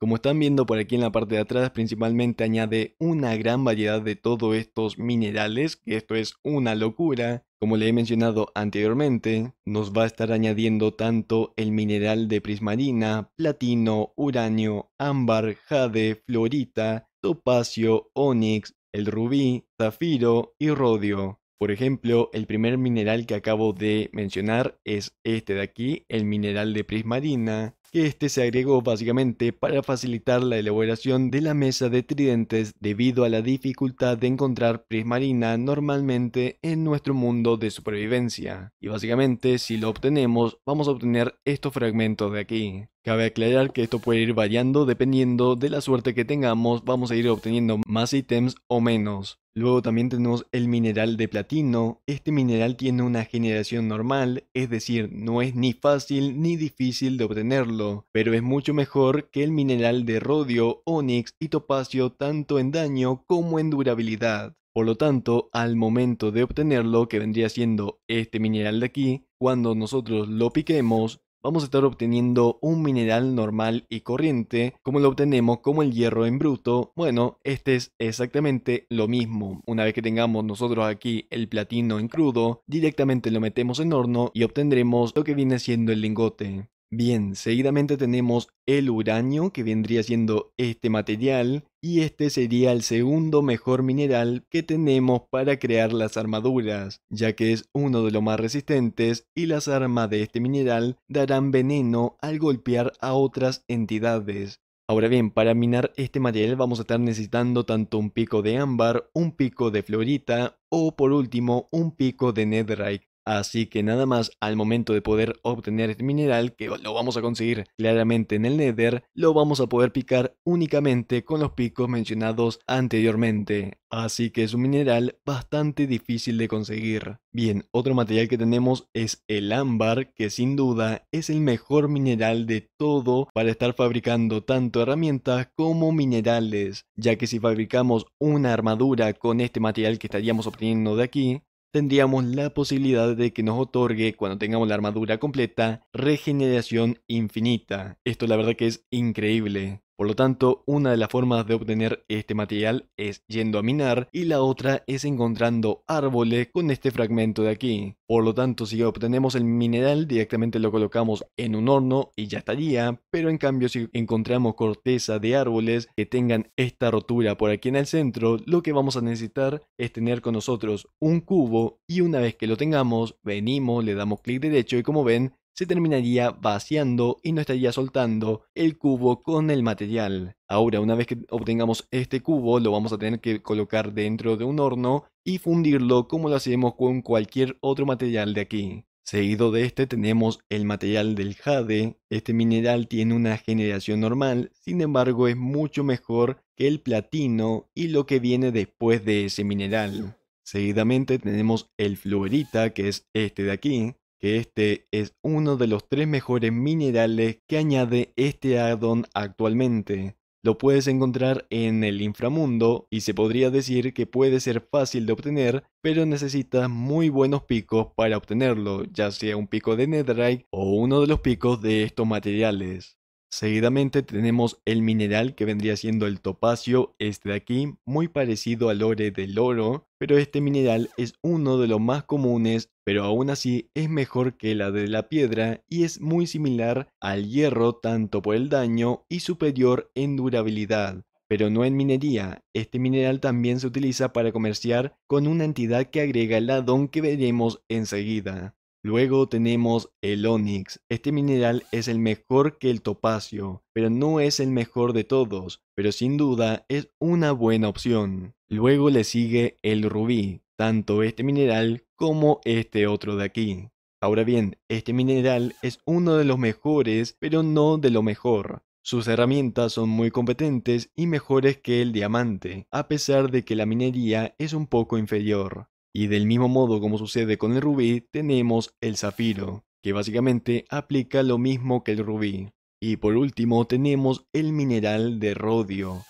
Como están viendo por aquí en la parte de atrás, principalmente añade una gran variedad de todos estos minerales, que esto es una locura. Como le he mencionado anteriormente, nos va a estar añadiendo tanto el mineral de prismarina, platino, uranio, ámbar, jade, florita, topacio, onix, el rubí, zafiro y rodio. Por ejemplo, el primer mineral que acabo de mencionar es este de aquí, el mineral de prismarina, que este se agregó básicamente para facilitar la elaboración de la mesa de tridentes debido a la dificultad de encontrar prismarina normalmente en nuestro mundo de supervivencia. Y básicamente si lo obtenemos vamos a obtener estos fragmentos de aquí. Cabe aclarar que esto puede ir variando dependiendo de la suerte que tengamos, vamos a ir obteniendo más ítems o menos. Luego también tenemos el mineral de platino. Este mineral tiene una generación normal, es decir, no es ni fácil ni difícil de obtenerlo, pero es mucho mejor que el mineral de rodio, onix y topacio tanto en daño como en durabilidad. Por lo tanto, al momento de obtenerlo, que vendría siendo este mineral de aquí, cuando nosotros lo piquemos, vamos a estar obteniendo un mineral normal y corriente, como lo obtenemos como el hierro en bruto. Bueno, este es exactamente lo mismo. Una vez que tengamos nosotros aquí el platino en crudo, directamente lo metemos en horno y obtendremos lo que viene siendo el lingote. Bien, seguidamente tenemos el uranio, que vendría siendo este material, y este sería el segundo mejor mineral que tenemos para crear las armaduras, ya que es uno de los más resistentes y las armas de este mineral darán veneno al golpear a otras entidades. Ahora bien, para minar este material vamos a estar necesitando tanto un pico de ámbar, un pico de florita o por último un pico de netherite. Así que nada más al momento de poder obtener este mineral, que lo vamos a conseguir claramente en el Nether, lo vamos a poder picar únicamente con los picos mencionados anteriormente. Así que es un mineral bastante difícil de conseguir. Bien, otro material que tenemos es el ámbar, que sin duda es el mejor mineral de todo para estar fabricando tanto herramientas como minerales, ya que si fabricamos una armadura con este material que estaríamos obteniendo de aquí, tendríamos la posibilidad de que nos otorgue, cuando tengamos la armadura completa, regeneración infinita. Esto la verdad que es increíble. Por lo tanto, una de las formas de obtener este material es yendo a minar y la otra es encontrando árboles con este fragmento de aquí. Por lo tanto, si obtenemos el mineral, directamente lo colocamos en un horno y ya estaría, pero en cambio si encontramos corteza de árboles que tengan esta rotura por aquí en el centro, lo que vamos a necesitar es tener con nosotros un cubo y una vez que lo tengamos, venimos, le damos clic derecho y como ven, se terminaría vaciando y no estaría soltando el cubo con el material. Ahora, una vez que obtengamos este cubo, lo vamos a tener que colocar dentro de un horno y fundirlo como lo hacemos con cualquier otro material de aquí. Seguido de este tenemos el material del jade. Este mineral tiene una generación normal, sin embargo es mucho mejor que el platino y lo que viene después de ese mineral. Seguidamente tenemos el fluorita, que es este de aquí que este es uno de los tres mejores minerales que añade este addon actualmente. Lo puedes encontrar en el inframundo y se podría decir que puede ser fácil de obtener, pero necesitas muy buenos picos para obtenerlo, ya sea un pico de netherite o uno de los picos de estos materiales. Seguidamente tenemos el mineral que vendría siendo el topacio, este de aquí, muy parecido al ore del oro, pero este mineral es uno de los más comunes, pero aún así es mejor que la de la piedra y es muy similar al hierro tanto por el daño y superior en durabilidad. Pero no en minería, este mineral también se utiliza para comerciar con una entidad que agrega el ladón que veremos enseguida. Luego tenemos el onix. Este mineral es el mejor que el topacio, pero no es el mejor de todos, pero sin duda es una buena opción. Luego le sigue el rubí, tanto este mineral como este otro de aquí. Ahora bien, este mineral es uno de los mejores, pero no de lo mejor. Sus herramientas son muy competentes y mejores que el diamante, a pesar de que la minería es un poco inferior. Y del mismo modo como sucede con el rubí, tenemos el zafiro, que básicamente aplica lo mismo que el rubí. Y por último tenemos el mineral de rodio,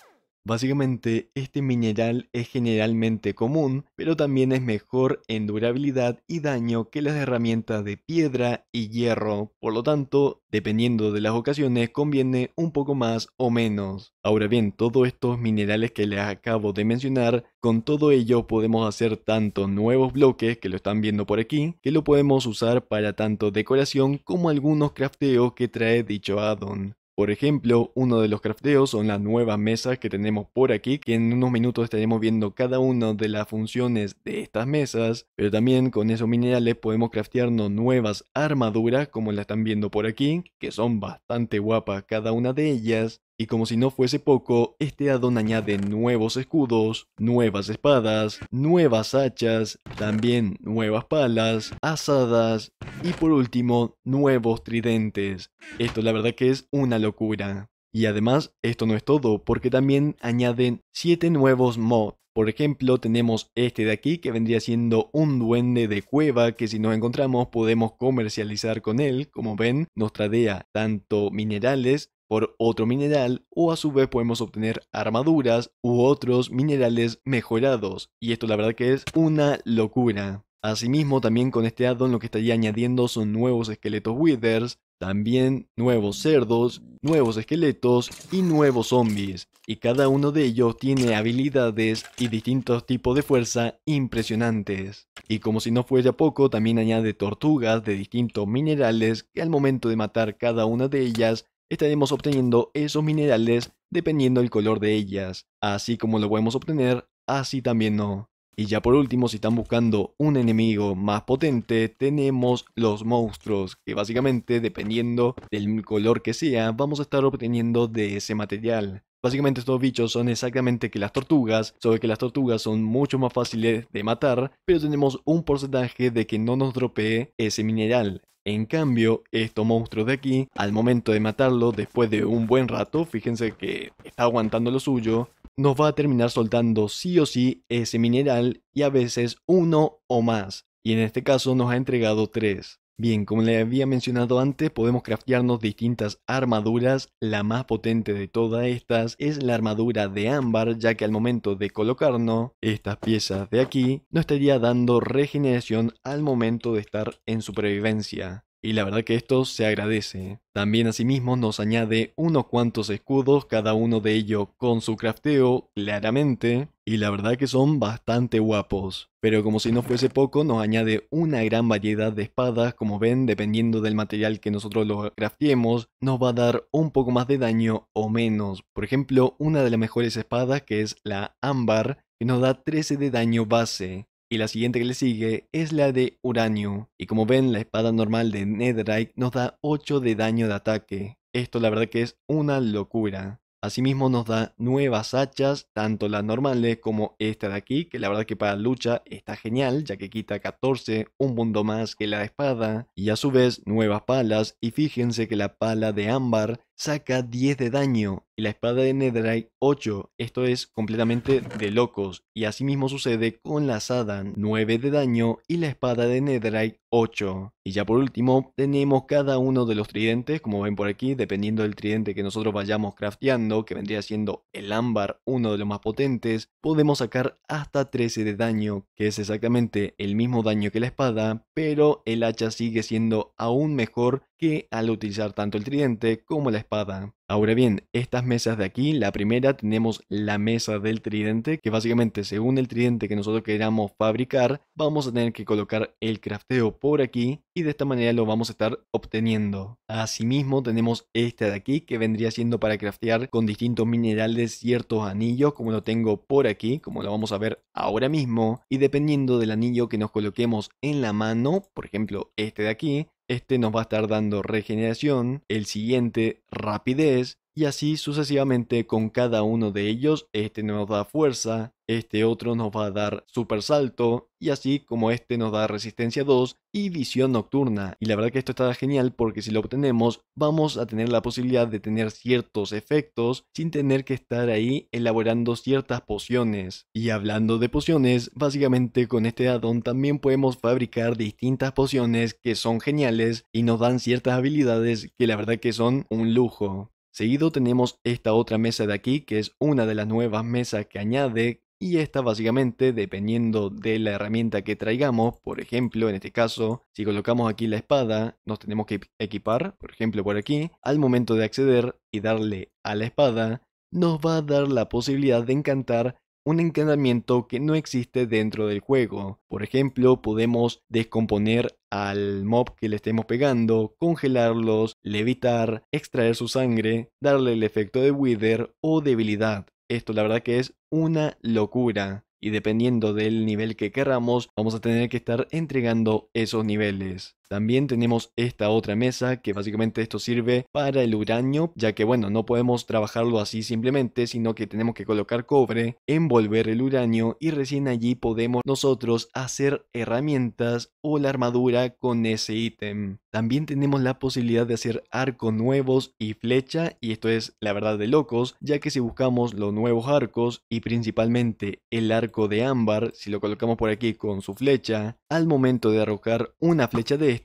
Básicamente, este mineral es generalmente común, pero también es mejor en durabilidad y daño que las herramientas de piedra y hierro, por lo tanto, dependiendo de las ocasiones conviene un poco más o menos. Ahora bien, todos estos minerales que les acabo de mencionar, con todo ello podemos hacer tanto nuevos bloques que lo están viendo por aquí, que lo podemos usar para tanto decoración como algunos crafteos que trae dicho addon. Por ejemplo, uno de los crafteos son las nuevas mesas que tenemos por aquí, que en unos minutos estaremos viendo cada una de las funciones de estas mesas, pero también con esos minerales podemos craftearnos nuevas armaduras, como la están viendo por aquí, que son bastante guapas cada una de ellas, y como si no fuese poco, este addon añade nuevos escudos, nuevas espadas, nuevas hachas, también nuevas palas, asadas y por último nuevos tridentes. Esto la verdad que es una locura. Y además, esto no es todo, porque también añaden 7 nuevos mods. Por ejemplo, tenemos este de aquí que vendría siendo un duende de cueva que si nos encontramos podemos comercializar con él. Como ven, nos tradea tanto minerales por otro mineral o a su vez podemos obtener armaduras u otros minerales mejorados y esto la verdad que es una locura. Asimismo también con este addon lo que estaría añadiendo son nuevos esqueletos withers, también nuevos cerdos, nuevos esqueletos y nuevos zombies y cada uno de ellos tiene habilidades y distintos tipos de fuerza impresionantes. Y como si no fuera poco también añade tortugas de distintos minerales que al momento de matar cada una de ellas estaremos obteniendo esos minerales dependiendo del color de ellas, así como lo podemos obtener, así también no. Y ya por último, si están buscando un enemigo más potente, tenemos los monstruos, que básicamente dependiendo del color que sea, vamos a estar obteniendo de ese material. Básicamente estos bichos son exactamente que las tortugas, sobre que las tortugas son mucho más fáciles de matar, pero tenemos un porcentaje de que no nos dropee ese mineral. En cambio, estos monstruos de aquí, al momento de matarlo después de un buen rato, fíjense que está aguantando lo suyo, nos va a terminar soltando sí o sí ese mineral y a veces uno o más. Y en este caso nos ha entregado tres. Bien, como le había mencionado antes, podemos craftearnos distintas armaduras. La más potente de todas estas es la armadura de ámbar, ya que al momento de colocarnos estas piezas de aquí, nos estaría dando regeneración al momento de estar en supervivencia y la verdad que esto se agradece. También asimismo nos añade unos cuantos escudos, cada uno de ellos con su crafteo, claramente, y la verdad que son bastante guapos. Pero como si no fuese poco, nos añade una gran variedad de espadas, como ven, dependiendo del material que nosotros lo crafteemos, nos va a dar un poco más de daño o menos. Por ejemplo, una de las mejores espadas, que es la ámbar, que nos da 13 de daño base y la siguiente que le sigue es la de uranio. Y como ven, la espada normal de Netherite nos da 8 de daño de ataque. Esto la verdad que es una locura. Asimismo nos da nuevas hachas, tanto las normales como esta de aquí, que la verdad que para lucha está genial, ya que quita 14, un mundo más que la espada, y a su vez nuevas palas, y fíjense que la pala de ámbar saca 10 de daño y la espada de Netherite 8. Esto es completamente de locos. Y mismo sucede con la Sadan 9 de daño y la espada de Netherite 8. Y ya por último tenemos cada uno de los tridentes, como ven por aquí, dependiendo del tridente que nosotros vayamos crafteando, que vendría siendo el ámbar, uno de los más potentes, podemos sacar hasta 13 de daño, que es exactamente el mismo daño que la espada, pero el hacha sigue siendo aún mejor que al utilizar tanto el tridente como la espada. Ahora bien, estas mesas de aquí, la primera tenemos la mesa del tridente, que básicamente según el tridente que nosotros queramos fabricar, vamos a tener que colocar el crafteo por aquí y de esta manera lo vamos a estar obteniendo. Asimismo tenemos este de aquí que vendría siendo para craftear con distintos minerales ciertos anillos, como lo tengo por aquí, como lo vamos a ver ahora mismo, y dependiendo del anillo que nos coloquemos en la mano, por ejemplo este de aquí, este nos va a estar dando regeneración, el siguiente rapidez, y así sucesivamente con cada uno de ellos, este nos da fuerza, este otro nos va a dar super salto, y así como este nos da resistencia 2 y visión nocturna. Y la verdad que esto está genial porque si lo obtenemos vamos a tener la posibilidad de tener ciertos efectos sin tener que estar ahí elaborando ciertas pociones. Y hablando de pociones, básicamente con este addon también podemos fabricar distintas pociones que son geniales y nos dan ciertas habilidades que la verdad que son un lujo. Seguido tenemos esta otra mesa de aquí, que es una de las nuevas mesas que añade y esta básicamente, dependiendo de la herramienta que traigamos, por ejemplo, en este caso, si colocamos aquí la espada, nos tenemos que equipar, por ejemplo por aquí, al momento de acceder y darle a la espada, nos va a dar la posibilidad de encantar un encantamiento que no existe dentro del juego. Por ejemplo, podemos descomponer al mob que le estemos pegando, congelarlos, levitar, extraer su sangre, darle el efecto de wither o debilidad. Esto la verdad que es una locura. Y dependiendo del nivel que queramos, vamos a tener que estar entregando esos niveles. También tenemos esta otra mesa que básicamente esto sirve para el uranio, ya que bueno, no podemos trabajarlo así simplemente, sino que tenemos que colocar cobre, envolver el uranio y recién allí podemos nosotros hacer herramientas o la armadura con ese ítem. También tenemos la posibilidad de hacer arcos nuevos y flecha, y esto es la verdad de locos, ya que si buscamos los nuevos arcos y principalmente el arco de ámbar, si lo colocamos por aquí con su flecha, al momento de arrojar una flecha de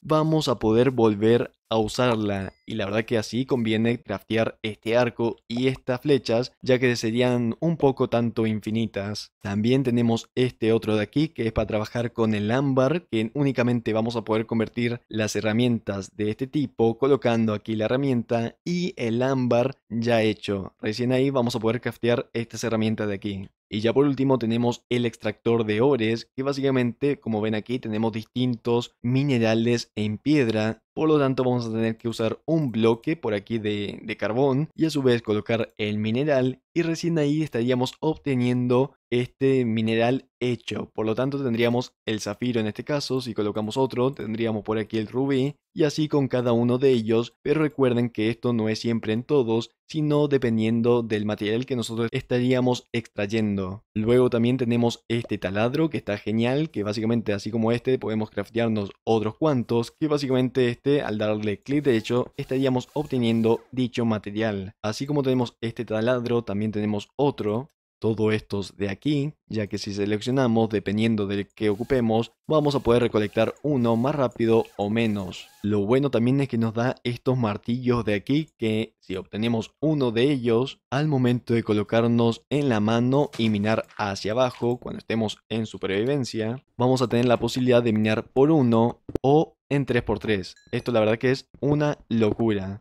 vamos a poder volver a usarla y la verdad que así conviene craftear este arco y estas flechas ya que serían un poco tanto infinitas. También tenemos este otro de aquí que es para trabajar con el ámbar que únicamente vamos a poder convertir las herramientas de este tipo colocando aquí la herramienta y el ámbar ya hecho. Recién ahí vamos a poder craftear estas herramientas de aquí. Y ya por último tenemos el extractor de ores, que básicamente, como ven aquí, tenemos distintos minerales en piedra por lo tanto vamos a tener que usar un bloque por aquí de, carbón y a su vez colocar el mineral y recién ahí estaríamos obteniendo este mineral hecho. Por lo tanto, tendríamos el zafiro en este caso, si colocamos otro, tendríamos por aquí el rubí, y así con cada uno de ellos, pero recuerden que esto no es siempre en todos, sino dependiendo del material que nosotros estaríamos extrayendo. Luego también tenemos este taladro, que está genial, que básicamente así como este, podemos craftearnos otros cuantos, que básicamente este, al darle clic derecho, estaríamos obteniendo dicho material. Así como tenemos este taladro, también tenemos otro, todos estos de aquí, ya que si seleccionamos, dependiendo del que ocupemos, vamos a poder recolectar uno más rápido o menos. Lo bueno también es que nos da estos martillos de aquí, que si obtenemos uno de ellos, al momento de colocarnos en la mano y minar hacia abajo, cuando estemos en supervivencia, vamos a tener la posibilidad de minar por uno o en 3x3. Esto la verdad que es una locura.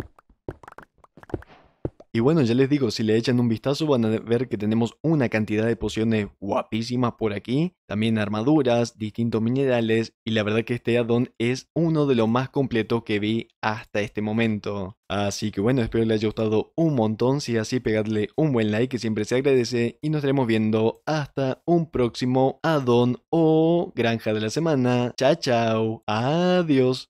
Y bueno, ya les digo, si le echan un vistazo van a ver que tenemos una cantidad de pociones guapísimas por aquí, también armaduras, distintos minerales y la verdad que este addon es uno de los más completos que vi hasta este momento. Así que bueno, espero les haya gustado un montón, si es así pegadle un buen like que siempre se agradece y nos estaremos viendo hasta un próximo addon o granja de la semana. Chao, chao, adiós.